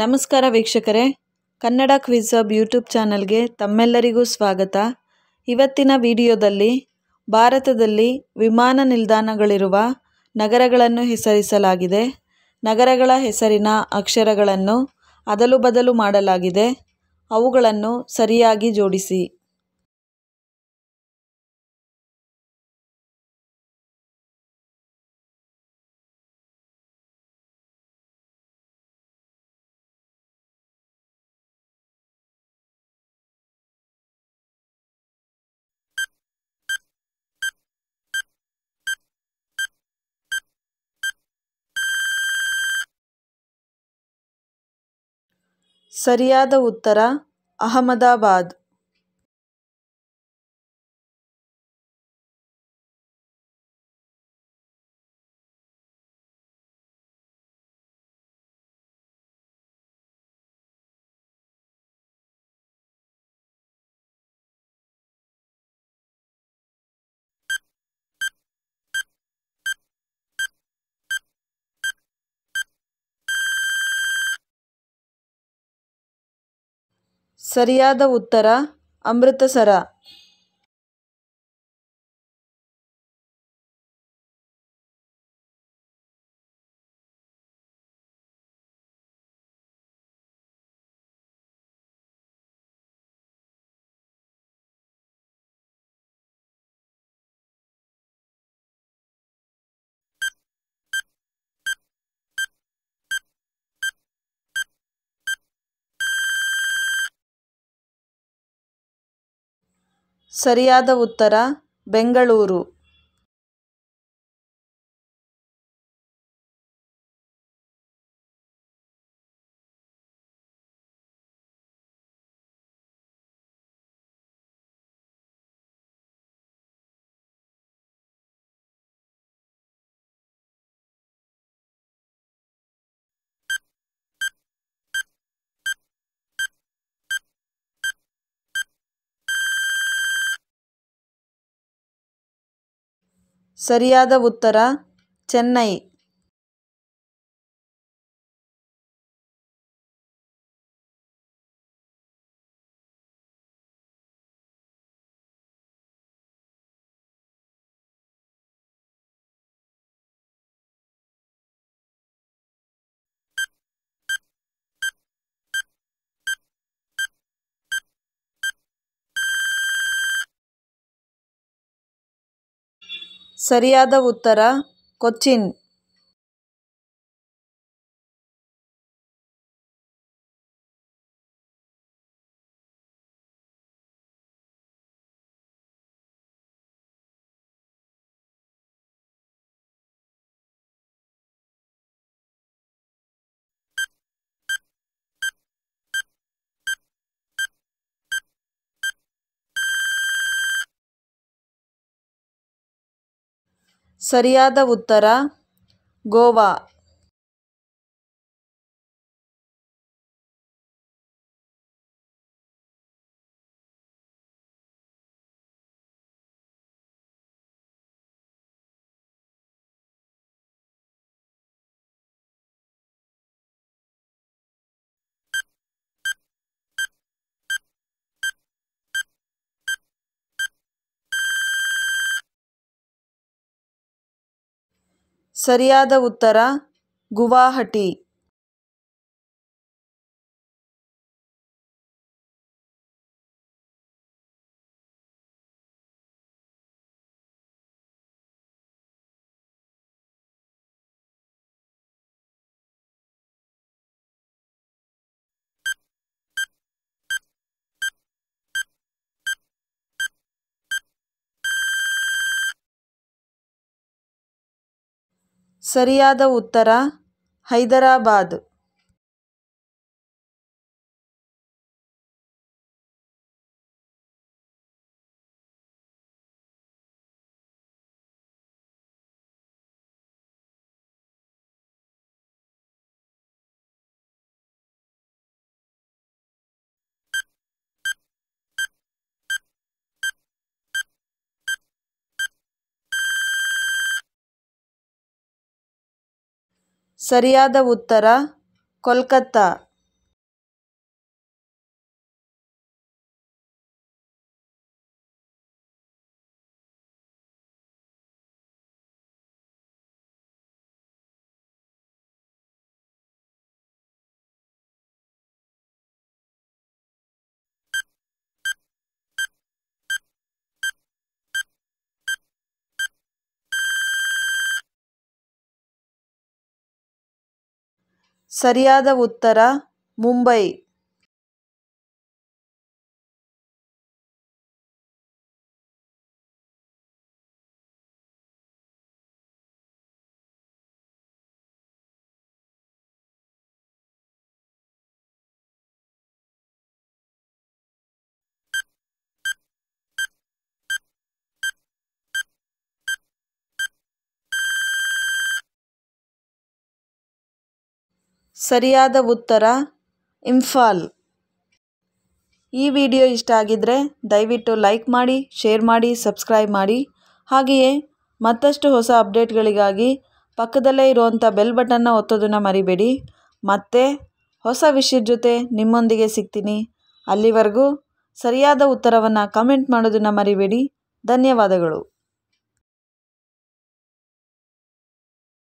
ನಮಸ್ಕಾರ ವೀಕ್ಷಕರೇ ಕನ್ನಡ ಕ್ವಿಜ್ ಅಬ್ ಯೂಟ್ಯೂಬ್ ಚಾನಲ್ಗೆ ತಮ್ಮೆಲ್ಲರಿಗೂ ಸ್ವಾಗತ ಇವತ್ತಿನ ವಿಡಿಯೋದಲ್ಲಿ ಭಾರತದಲ್ಲಿ ವಿಮಾನ ನಿಲ್ದಾಣಗಳಿರುವ ನಗರಗಳನ್ನು ಹೆಸರಿಸಲಾಗಿದೆ ನಗರಗಳ ಹೆಸರಿನ ಅಕ್ಷರಗಳನ್ನು ಅದಲು ಬದಲು ಮಾಡಲಾಗಿದೆ ಅವುಗಳನ್ನು ಸರಿಯಾಗಿ ಜೋಡಿಸಿ ಸರಿಯಾದ ಉತ್ತರ ಅಹಮದಾಬಾದ್ ಸರಿಯಾದ ಉತ್ತರ ಅಮೃತಸರ ಸರಿಯಾದ ಉತ್ತರ ಬೆಂಗಳೂರು ಸರಿಯಾದ ಉತ್ತರ ಚೆನ್ನೈ ಸರಿಯಾದ ಉತ್ತರ ಕೊಚ್ಚಿನ್ ಸರಿಯಾದ ಉತ್ತರ ಗೋವಾ ಸರಿಯಾದ ಉತ್ತರ ಗುವಾಹಟಿ ಸರಿಯಾದ ಉತ್ತರ ಹೈದರಾಬಾದ್ ಸರಿಯಾದ ಉತ್ತರ ಕೋಲ್ಕತ್ತಾ ಸರಿಯಾದ ಉತ್ತರ ಮುಂಬೈ ಸರಿಯಾದ ಉತ್ತರ ಇಂಫಾಲ್ ಈ ವಿಡಿಯೋ ಇಷ್ಟ ಆಗಿದ್ದರೆ ದಯವಿಟ್ಟು ಲೈಕ್ ಮಾಡಿ ಶೇರ್ ಮಾಡಿ ಸಬ್ಸ್ಕ್ರೈಬ್ ಮಾಡಿ ಹಾಗೆಯೇ ಮತ್ತಷ್ಟು ಹೊಸ ಅಪ್ಡೇಟ್ಗಳಿಗಾಗಿ ಪಕ್ಕದಲ್ಲೇ ಇರುವಂಥ ಬೆಲ್ ಬಟನ್ನ ಒತ್ತೋದನ್ನು ಮರಿಬೇಡಿ ಮತ್ತೆ ಹೊಸ ವಿಷಯದ ಜೊತೆ ನಿಮ್ಮೊಂದಿಗೆ ಸಿಗ್ತೀನಿ ಅಲ್ಲಿವರೆಗೂ ಸರಿಯಾದ ಉತ್ತರವನ್ನು ಕಮೆಂಟ್ ಮಾಡೋದನ್ನು ಮರಿಬೇಡಿ ಧನ್ಯವಾದಗಳು